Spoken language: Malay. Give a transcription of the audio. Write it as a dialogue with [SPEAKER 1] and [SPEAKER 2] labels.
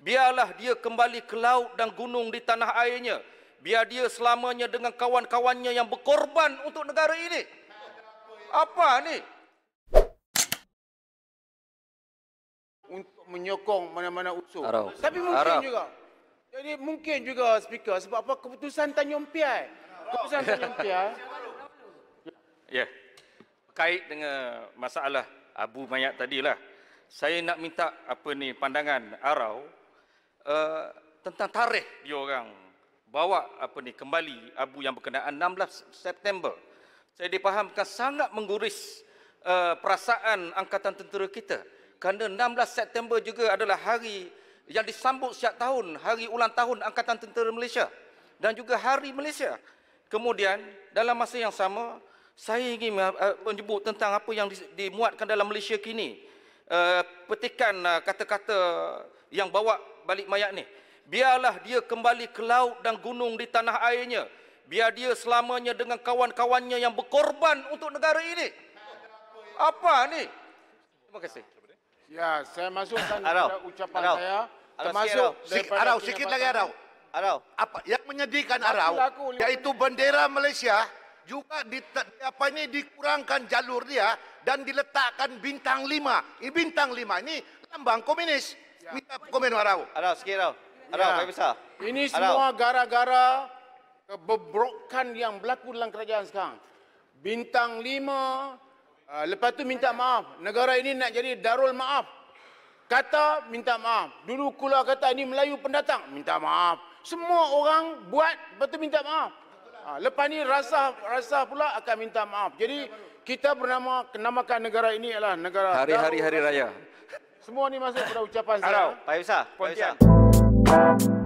[SPEAKER 1] biarlah dia kembali ke laut dan gunung di tanah airnya biar dia selamanya dengan kawan-kawannya yang berkorban untuk negara ini apa ni untuk menyokong mana-mana usul Arab. tapi mungkin Arab. juga
[SPEAKER 2] jadi mungkin juga speaker sebab apa keputusan Tanjung Piai
[SPEAKER 1] keputusan Tanjung Piai ya Kait dengan masalah Abu Mayat tadilah saya nak minta apa ni pandangan Arau Eh, tentang tarikh dia orang bawa apa ni kembali abu yang berkenaan 16 September. Saya dipahamkan sangat mengguris uh, perasaan angkatan tentera kita kerana 16 September juga adalah hari yang disambut setiap tahun hari ulang tahun angkatan tentera Malaysia dan juga hari Malaysia. Kemudian dalam masa yang sama saya ingin eh, menyebut tentang apa yang dimuatkan dalam Malaysia kini. Eh, petikan eh, kata-kata yang bawa balik mayat ni. Biarlah dia kembali ke laut dan gunung di tanah airnya. Biar dia selamanya dengan kawan-kawannya yang berkorban untuk negara ini. Apa ni? Terima kasih. Ya, saya masukkan Arau. ucapan Arau. saya.
[SPEAKER 2] Termasuk Sik, Arau, sikit lagi Arau. Arau. Apa yang menyedihkan Arau? Yaitu bendera Malaysia juga di, apa ini dikurangkan jalur dia dan diletakkan bintang lima. Ini bintang lima ini lambang komunis. Ya. Minta komen warau.
[SPEAKER 1] Ada sikit Ada. Arau ya. Ini semua
[SPEAKER 2] gara-gara kebobrokan yang berlaku dalam kerajaan sekarang. Bintang lima. Eh, lepas tu minta maaf. Negara ini nak jadi darul maaf. Kata minta maaf. Dulu kula kata ini Melayu pendatang. Minta maaf. Semua orang buat lepas tu minta maaf. Ha, lepas ni rasa rasa pula akan minta maaf. Jadi kita bernama kenamakan negara ini adalah negara hari-hari hari raya. Semua ni masuk pada ucapan saya. Pak Yusa, Pak Yusa.